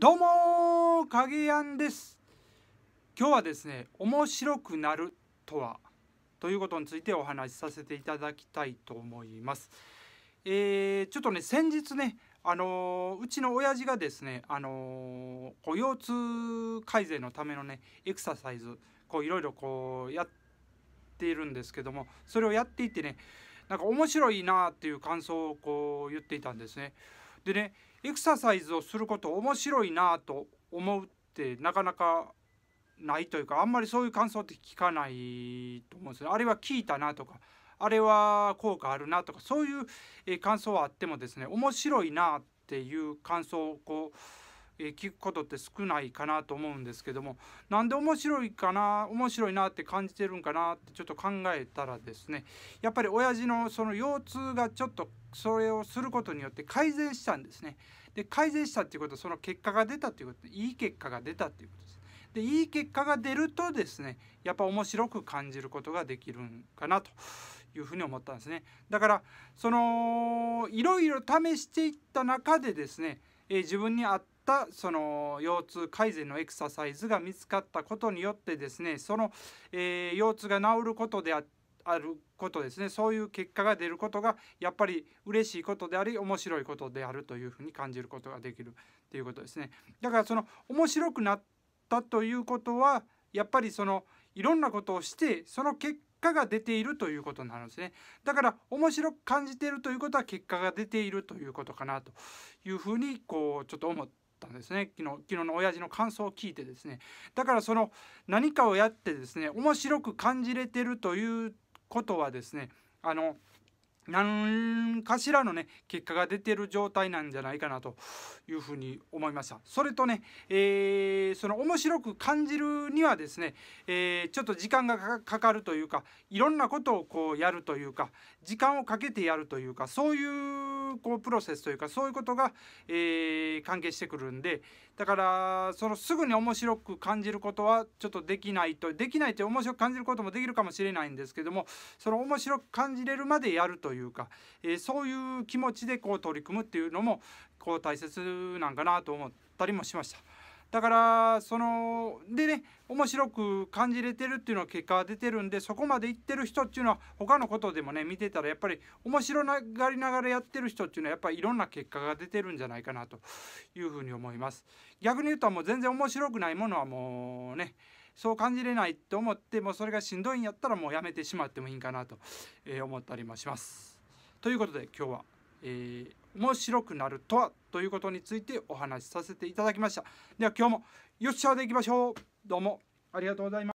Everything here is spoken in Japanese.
どうも影やんです今日はですね面白くなるとはということについてお話しさせていただきたいと思います。えー、ちょっとね先日ねあのー、うちの親父がですねあのー、腰痛改善のためのねエクササイズこういろいろこうやっているんですけどもそれをやっていてねなんか面白いなっていう感想をこう言っていたんですね。でねエクササイズをすること面白いなと思うってなかなかないというかあんまりそういう感想って聞かないと思うんですよあれは聞いたなとかあれは効果あるなとかそういう感想はあってもですね面白いなっていう感想をこうえ聞くことって少ないかなと思うんですけどもなんで面白いかな面白いなって感じてるんかなってちょっと考えたらですねやっぱり親父のその腰痛がちょっとそれをすることによって改善したんですね。で改善したっていうことはその結果が出たっていうこといい結果が出たっていうことです。でいい結果が出るとですねやっぱ面白く感じることができるんかなというふに思ったんですねだからそのいろいろ試していった中でですねえー、自分に合ったその腰痛改善のエクササイズが見つかったことによってですねその、えー、腰痛が治ることでああることですねそういう結果が出ることがやっぱり嬉しいことであり面白いことであるというふうに感じることができるっていうことですねだからその面白くなったということはやっぱりそのいろんなことをしてその結果が出ているということなんですねだから面白く感じているということは結果が出ているということかなというふうにこうちょっと思ったんですね昨日昨日の親父の感想を聞いてですねだからその何かをやってですね面白く感じれているということはですねあの何かしらのね結果が出てる状態なんじゃないかなというふうに思いましたそれとね、えー、その面白く感じるにはですね、えー、ちょっと時間がかかるというかいろんなことをこうやるというか時間をかけてやるというかそういうこうプロセスというかそういうことが、えー、関係してくるんでだからそのすぐに面白く感じることはちょっとできないとできないって面白く感じることもできるかもしれないんですけどもその面白く感じれるまでやるというか、えー、そういう気持ちでこう取り組むっていうのもこう大切なんかなと思ったりもしました。だからそのでね面白く感じれてるっていうのは結果が出てるんでそこまでいってる人っていうのは他のことでもね見てたらやっぱり面白がりながらやってる人っていうのはやっぱりいろんな結果が出てるんじゃないかなというふうに思います。逆に言うともう全然面白くないものはもうねそう感じれないと思ってもうそれがしんどいんやったらもうやめてしまってもいいんかなと思ったりもします。ということで今日はえー、面白くなるとはということについてお話しさせていただきましたでは今日もよっしゃでいきましょうどうもありがとうございます